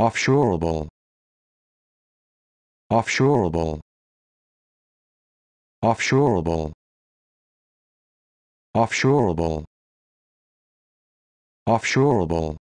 offshoreable offshoreable offshoreable offshoreable offshoreable